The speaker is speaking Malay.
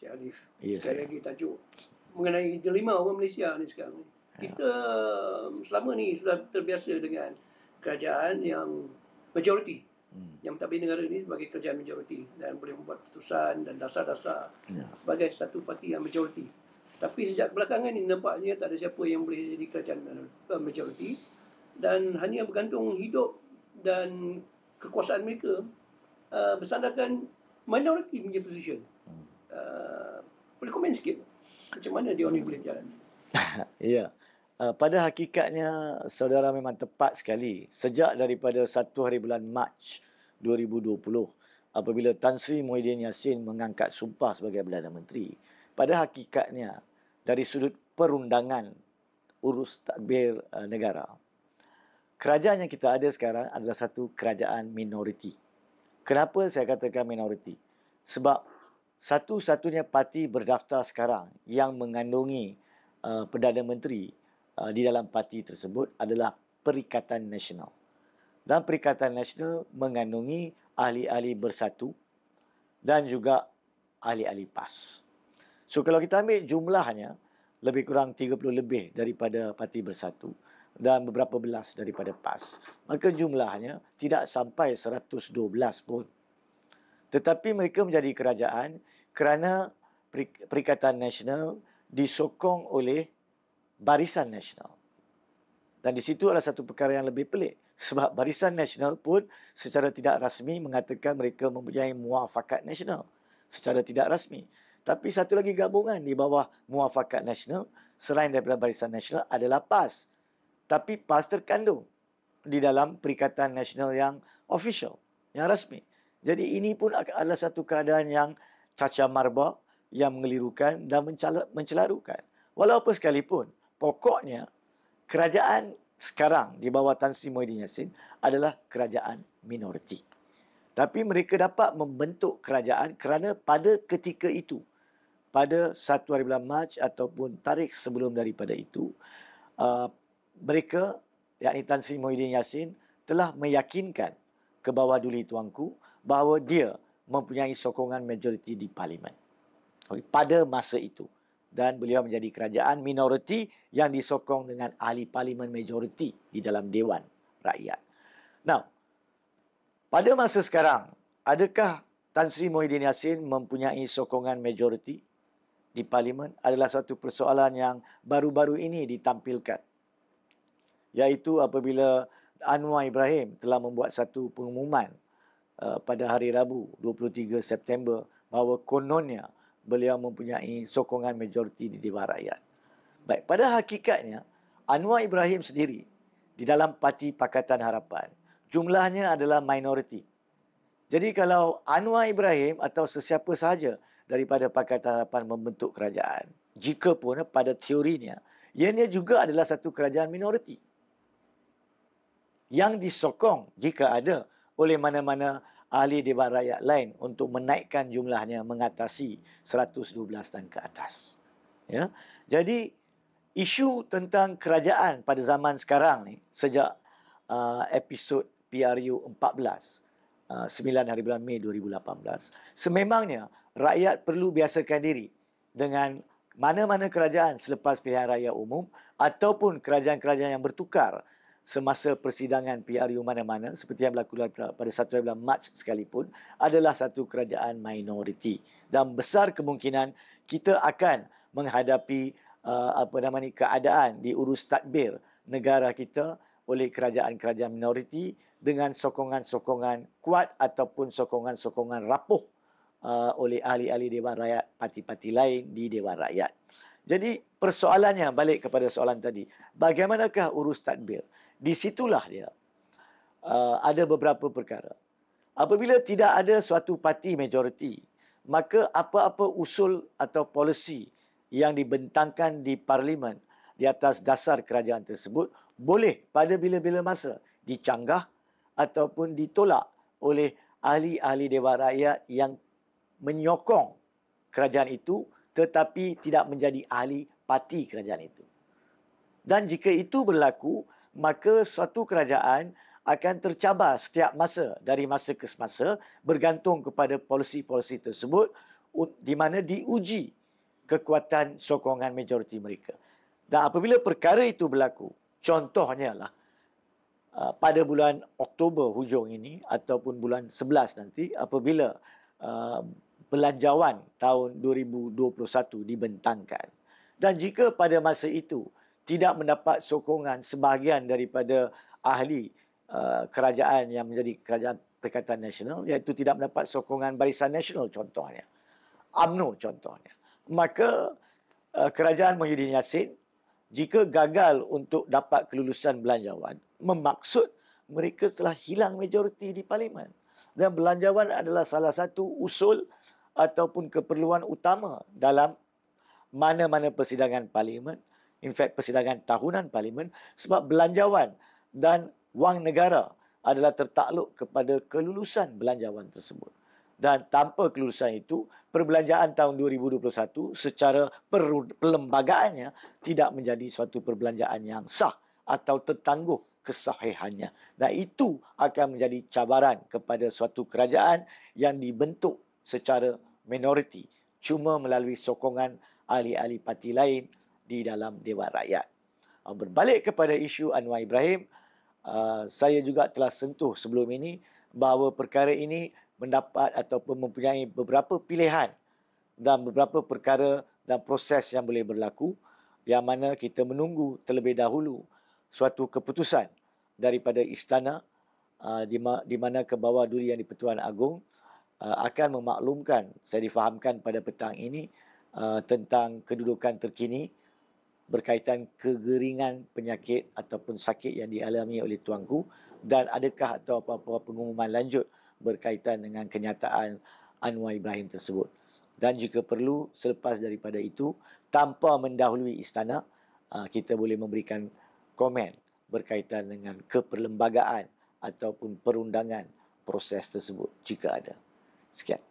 Cik Alif. Yes, Sekali saya. lagi tajuk mengenai delima orang Malaysia ni sekarang ni. Ha. Kita um, selama ni sudah terbiasa dengan kerajaan yang majoriti. Hmm. Yang tapi negara ni sebagai kerajaan majoriti dan boleh membuat keputusan dan dasar-dasar ya. sebagai satu parti yang majoriti. Tapi sejak belakangan ini nampaknya tak ada siapa yang boleh jadi kerajaan eh, majoriti dan hanya bergantung hidup dan kekuasaan mereka uh, bersandarkan minoriti punya position. Hmm. Uh, boleh komen sikit macam mana dia ni boleh jalan? ya. Uh, pada hakikatnya saudara memang tepat sekali sejak daripada satu hari bulan Mac 2020 apabila Tan Sri Muhyiddin Yassin mengangkat sumpah sebagai Perdana Menteri. Pada hakikatnya dari sudut perundangan urus tadbir uh, negara kerajaan yang kita ada sekarang adalah satu kerajaan minoriti. Kenapa saya katakan minoriti? Sebab satu-satunya parti berdaftar sekarang yang mengandungi uh, Perdana Menteri uh, di dalam parti tersebut adalah Perikatan Nasional. Dan Perikatan Nasional mengandungi ahli-ahli bersatu dan juga ahli-ahli PAS. So kalau kita ambil jumlahnya, lebih kurang 30 lebih daripada parti bersatu dan beberapa belas daripada PAS. Maka jumlahnya tidak sampai 112 pun tetapi mereka menjadi kerajaan kerana perikatan nasional disokong oleh barisan nasional dan di situ adalah satu perkara yang lebih pelik sebab barisan nasional pun secara tidak rasmi mengatakan mereka mempunyai muafakat nasional secara tidak rasmi tapi satu lagi gabungan di bawah muafakat nasional selain daripada barisan nasional adalah PAS tapi PAS terkandung di dalam perikatan nasional yang official yang rasmi jadi ini pun adalah satu keadaan yang caca marba yang mengelirukan dan mencelarukan. Walaupun sekalipun, pokoknya kerajaan sekarang di bawah Tan Sri Muhyiddin Yassin adalah kerajaan minoriti. Tapi mereka dapat membentuk kerajaan kerana pada ketika itu, pada 1 hari bulan Mac ataupun tarikh sebelum daripada itu, uh, mereka, yakni Tan Sri Muhyiddin Yassin, telah meyakinkan ke bawah duli tuanku bahawa dia mempunyai sokongan majoriti di parlimen okay, pada masa itu dan beliau menjadi kerajaan minoriti yang disokong dengan ahli parlimen majoriti di dalam dewan rakyat. Now, pada masa sekarang, adakah Tan Sri Muhyiddin Yassin mempunyai sokongan majoriti di parlimen adalah satu persoalan yang baru-baru ini ditampilkan. Iaitu apabila Anwar Ibrahim telah membuat satu pengumuman Uh, pada hari Rabu 23 September bahawa kononnya beliau mempunyai sokongan majoriti di Dewan Rakyat. Baik, pada hakikatnya Anwar Ibrahim sendiri di dalam Parti Pakatan Harapan jumlahnya adalah minoriti. Jadi kalau Anwar Ibrahim atau sesiapa sahaja daripada Pakatan Harapan membentuk kerajaan, jika pun pada teorinya, ianya juga adalah satu kerajaan minoriti yang disokong jika ada oleh mana-mana ahli Dewan Rakyat lain untuk menaikkan jumlahnya mengatasi 112 dan ke atas. Ya? Jadi, isu tentang kerajaan pada zaman sekarang ni, sejak uh, episod PRU 14, uh, Sembilan hari bulan Mei 2018. Sememangnya rakyat perlu biasakan diri dengan mana-mana kerajaan selepas pilihan raya umum ataupun kerajaan-kerajaan yang bertukar semasa persidangan PRU mana-mana seperti yang berlaku pada 1 bulan Mac sekalipun adalah satu kerajaan minoriti dan besar kemungkinan kita akan menghadapi uh, apa namanya keadaan di urus tadbir negara kita oleh kerajaan-kerajaan minoriti dengan sokongan-sokongan kuat ataupun sokongan-sokongan rapuh uh, oleh ahli-ahli Dewan Rakyat, parti-parti lain di Dewan Rakyat. Jadi persoalannya balik kepada soalan tadi, bagaimanakah urus tadbir? Di situlah dia uh, ada beberapa perkara. Apabila tidak ada suatu parti majoriti, maka apa-apa usul atau polisi yang dibentangkan di parlimen di atas dasar kerajaan tersebut boleh pada bila-bila masa dicanggah ataupun ditolak oleh ahli-ahli Dewan Rakyat yang menyokong kerajaan itu tetapi tidak menjadi ahli parti kerajaan itu. Dan jika itu berlaku, maka suatu kerajaan akan tercabar setiap masa dari masa ke semasa bergantung kepada polisi-polisi tersebut di mana diuji kekuatan sokongan majoriti mereka. Dan apabila perkara itu berlaku, contohnya lah uh, pada bulan Oktober hujung ini ataupun bulan 11 nanti apabila uh, belanjawan tahun 2021 dibentangkan. Dan jika pada masa itu tidak mendapat sokongan sebahagian daripada ahli uh, kerajaan yang menjadi kerajaan Perikatan Nasional iaitu tidak mendapat sokongan Barisan Nasional contohnya. AMNO contohnya. Maka uh, kerajaan Muhyiddin Yassin jika gagal untuk dapat kelulusan belanjawan memaksud mereka telah hilang majoriti di parlimen. Dan belanjawan adalah salah satu usul ataupun keperluan utama dalam mana-mana persidangan parlimen in fact persidangan tahunan parlimen sebab belanjawan dan wang negara adalah tertakluk kepada kelulusan belanjawan tersebut dan tanpa kelulusan itu perbelanjaan tahun 2021 secara perlembagaannya tidak menjadi suatu perbelanjaan yang sah atau tertangguh kesahihannya dan itu akan menjadi cabaran kepada suatu kerajaan yang dibentuk secara minoriti cuma melalui sokongan ahli-ahli parti lain di dalam Dewan Rakyat. Ah, berbalik kepada isu Anwar Ibrahim, ah, saya juga telah sentuh sebelum ini bahawa perkara ini mendapat ataupun mempunyai beberapa pilihan dan beberapa perkara dan proses yang boleh berlaku yang mana kita menunggu terlebih dahulu suatu keputusan daripada istana ah, di mana ke bawah duri yang di Pertuan Agong Uh, akan memaklumkan saya difahamkan pada petang ini uh, tentang kedudukan terkini berkaitan kegeringan penyakit ataupun sakit yang dialami oleh tuanku dan adakah atau apa-apa pengumuman lanjut berkaitan dengan kenyataan Anwar Ibrahim tersebut dan jika perlu selepas daripada itu tanpa mendahului istana uh, kita boleh memberikan komen berkaitan dengan keperlembagaan ataupun perundangan proses tersebut jika ada skin